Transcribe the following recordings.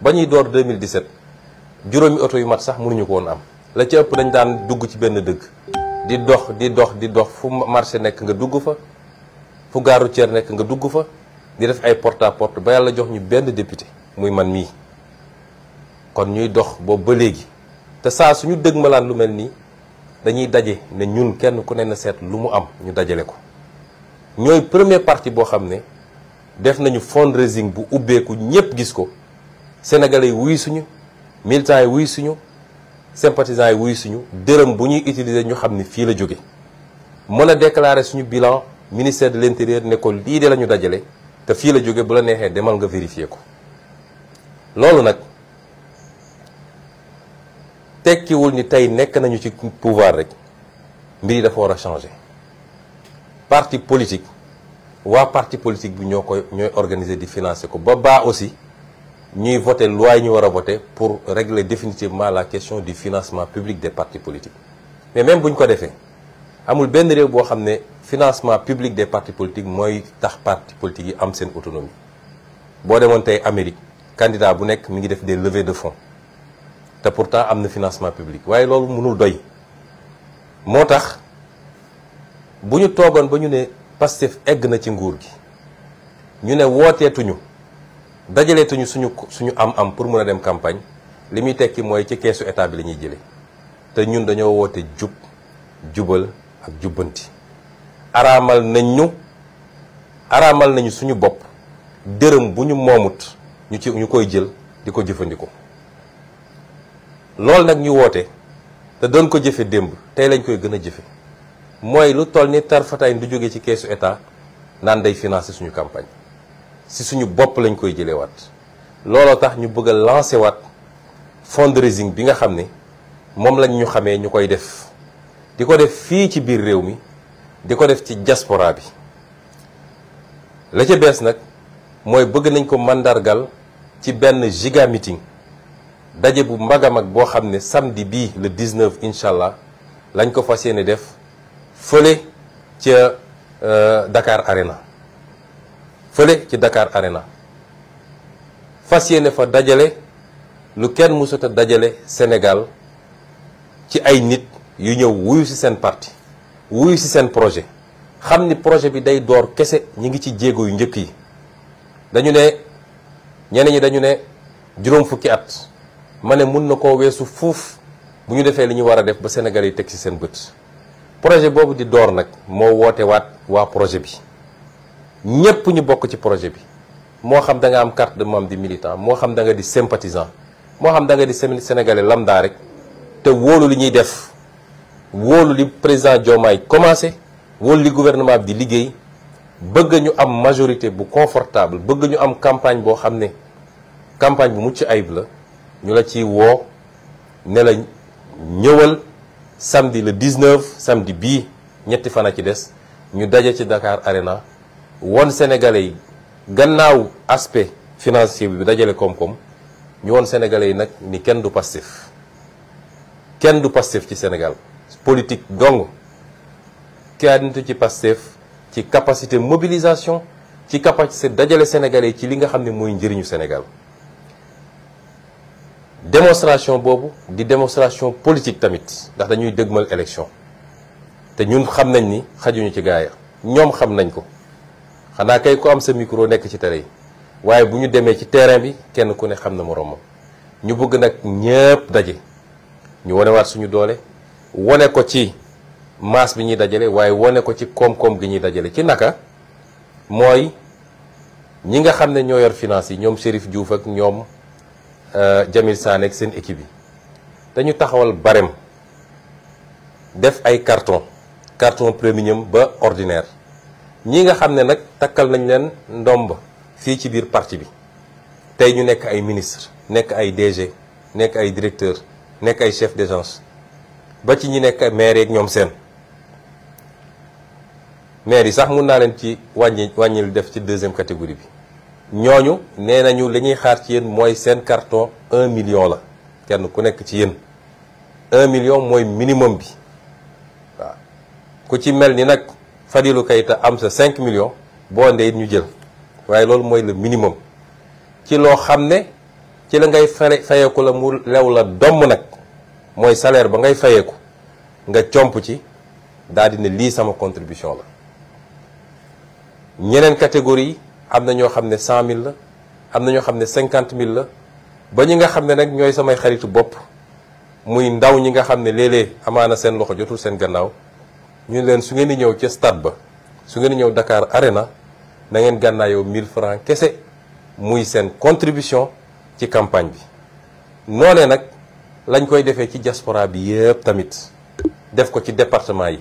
bañuy door 2017 juróomi auto yu mat sax mënuñu ko won am la ci ëpp dañ daan dugg ci benn dëgg di dox di dox di dox fu marché nek nga dugg fa fu garu routière nek nga dugg fa di def ay porte à porte ba yalla jox ñu benn député muy man mi kon ñuy dox bo ba légui te sa suñu dëgmalaan lu melni dañuy daje né ñun kenn ku neena sét lu mu am ñu dajalé ko ñoy premier parti bo xamné def nañu fundraising bu ubbeeku ñepp gis ko sénégal yi wuy suñu militants yi wuy suñu sympathisants yi wuy suñu dërëm bu ñuy utiliser ñu xam ni fii la jóge mën a déclarer suñu bilan ministère de l' intérieur ne ko lii de la ñu dajale te fii la jóge bu la neexee demal nga vérifier ko loolu nag tekkiwul ni tey nekk nañu ci pouvoir rek mbir yi dafa war a changer parti politique waa parti politique bi ñoo koy ñooy organiser di financer ko ba baa aussi ñuy voté loi ñu voté pour régler définitivement la question du financement public des partis politiques mais même si nous ko fait, amul benn réew bo xamné financement public des partis politiques moy tax partis politiques yi am sen autonomie bo démon tay Amérique candidat bu nek mi ngi def des levées de fonds té pourtant am financement public waaye lolu mënul doy motax buñu togon ñu toogoon ba ñu ne Pastef egg na ci nguur gi ñu ne wooteetuñu dajalee dajaleetuñu suñu suñu am-am pour mun a dem campagne li muy tekki mooy ci keesu état bi la ñuy jëlee te ñun dañoo woote jub jubal ak jubbanti. araamal nañ ñu araamal nañu suñu bopp dërëm bu ñu moomut ñu ci ñu koy jël di ko jëfandikoo loolu nag ñu woote te doon ko jëfe démb tey lañ koy gën a jëfe mooy lu toll ni tarfataay du jóge ci keesu état naan day financer suñu campagne. si suñu bopp lañ koy jëlee waat looloo tax ñu bëgg a lancé waat fundraising bi nga xam ne moom lañ ñu xamee ñu koy def di ko def fii ci biir réew mi di ko def ci jasporaa bi la ca bees nag mooy bëgg nañ ko màndargal ci benn giga meeting daje bu mag a mag boo xam ne samedi bii le 19 incha allah lañ ko fas yéene def fële ca euh, Dakar Arena. fële ci Dakar Arena fas yéene fa dajale lu kenn mësut a dajale Sénégal ci ay nit yu ñëw wuyu ci seen parti wuyu ci seen projet xam ni projet bi day door kese ñi ngi ci jéego yu njëkk yi dañu ne ñeneen yi dañu ne juróom fukki at ma ne mun na koo weesu fuuf bu ñu defee li ñu war a def ba Sénégal yi teg ci seen bët projet boobu di door nag moo woote waat waa projet bi ñépp ñu bokk ci projet bi moo xam da nga am carte de membre di militant moo xam da nga di sympathisant moo xam danga nga di sénégalais lambda rek te wóolu li ñuy def wóolu li président Diomaye commencé wóolu li gouvernement bi di liggéey bëgg ñu am majorité bu confortable bëgg ñu am campagne boo xam ne campagne bu mucc ayib la ñu la ci woo ne la ñëwal samedi le 19 samedi bii ñetti fan a ci des ñu daje ci Dakar Arena won sénégalais gannaaw aspect financier bi dajalé kom kom ñu won sénégalais nak ni kenn du passif kenn du passif ci Sénégal politique dong kenn du ci passif, ci capacité mobilisation ci capacité dajalé sénégalais ci li nga xamné moy mooy njëriñu Sénégal démonstration bobu di démonstration politique tamit ndax dañuy dëgmal élection te ñun xam nañ ni xajuñu ci gaaya ñom xam nañ ko xanaa kay ku am sa micro nekk ci tere yi waaye bu ñu demee ci terrain bi kenn ku ne xam na moroomam ñu bëgg nag ñëpp daje ñu wanewaat suñu doole wane ko ci masse bi ñuy dajale waaye wane ko ci koom-koom gi ñuy dajale ci naka mooy ñi nga xam ne ñoo yor finance yi ñoom Chérif Diouf ak ñoom euh, Jamil Sané ak seen équipe yi dañu taxawal barème def ay carton carton premium ba ordinaire ñi nga xam ne nag takkal nañ leen ndomb fii ci biir parti bi tey ñu nekk ay ministre nekk ay DG nekk ay directeur nekk ay chef d'agence ba ci ñi nekk maire yeeg ñoom seen maire yi sax mun naa leen ci wàññi wàññil def ci deuxième catégorie bi ñooñu nee nañu li ñuy xaar ci yéen mooy seen carton un million la kenn ku nekk ci yéen un million mooy minimum bi waaw ku ci mel ni nag Fadilou Keita am sa cinq millions boo andee ñu jël waaye loolu mooy le minimum ci loo xam ne ci la ngay fay fayeeku la mu lew la domm nag mooy salaire ba ngay fayeeku nga comp ci daal di ne lii sama contribution la ñeneen catégorie am na ñoo xam ne 100000 la am na ñoo xam ne 50000 la ba ñi nga xam ne nag ñooy samay xaritu bopp muy ndaw ñi nga xam ne léeg-léeg amaana seen loxo jotul seen gannaaw. ñu leen su ngeen di ñëw ci stade ba su ngeen ñëw Dakar Arena na ngeen gànnaayoo 1000 francs kese muy seen contribution ci campagne bi noonee nak lañ koy défé ci diaspora bi yépp tamit def ko ci département yi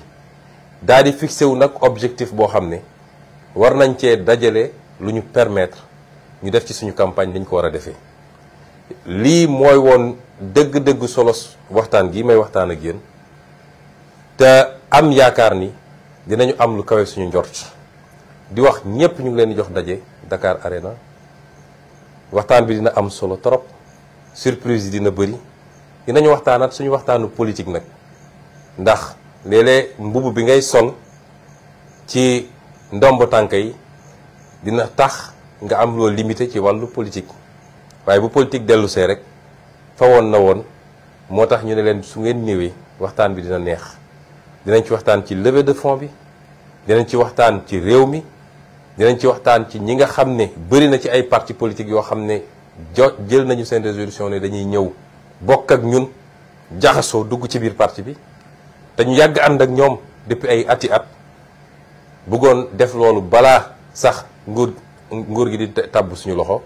daal di fixé wu nak objectif bo xamné war nañ ci dajalé lu permettre ñu def ci suñu campagne dañ ko wara défé li moy won deug deug solos waxtaan gi may waxtaan ak yeen ta am yaakaar ni dinañu am lu kawe suñu njort di wax ñëpp ñu ngi leen di jox daje Dakar Arena waxtaan bi dina am solo trop surprise yi dina bëri dinañu waxtaanaat suñu waxtaanu politique nag ndax léeg mbubb bi ngay sol ci ndomb tànk yi dina tax nga am loo limité ci wàllu politique waaye bu politique dellu see rek fa woon na woon moo tax ñu ne leen su ngeen ñëwee waxtaan bi dina neex dinañ ci waxtaan ci levée de fonds bi dinañ ci waxtaan ci réew mi dinañ ci waxtaan ci ñi nga xam ne bëri na ci ay parti politique yoo xam ne jo jël nañu seen résolution ne dañuy ñëw bokk ak ñun jaxasoo dugg ci biir parti bi dañu yàgg ànd ak ñoom depuis ay ati at bëggoon def loolu balaa sax nguur nguur gi di tàbb suñu loxo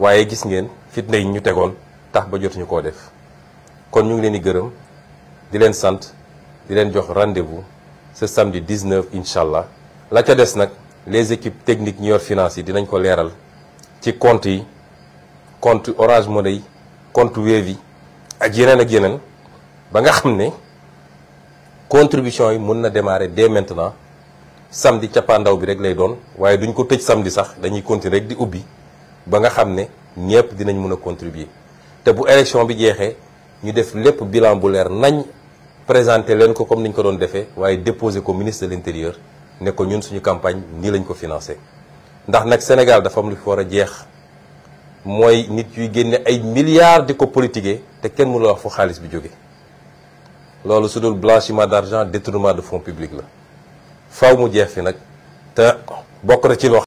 waaye gis ngeen fitna yi ñu tegoon tax ba jotuñu koo def kon ñu ngi leen di gërëm di leen sant di leen jox rendez-vous ce samedi 19 incha allah la ca des nag les équipes techniques ñu yor finance yi dinañ ko leeral ci compte yi compte Orange Money yi compte Wave yi ak yeneen ak yeneen ba nga xam contribution yi mun na démarrer dès maintenant samedi cappaandaw bi rek lay doon waaye duñ ko tëj samedi sax dañuy continuer rek di ubi ba nga xam ne ñëpp dinañ mun a contribuer te bu élection bi jeexee ñu def lépp bilan bu leer nañ présenter l'un comme ni ñu ko a été déposé ko ministre de l'intérieur ne ko ñun suñu campagne ni lañ ko financé Dans le Sénégal dafa am lu fi war a moy mooy nit yuy génne ay milliards di ko politiquer à kenn mënul wax fu xaalis bi jóge loolu blanchiment d'argent détournement de fonds publics la Faut mu jeex fi nag bokk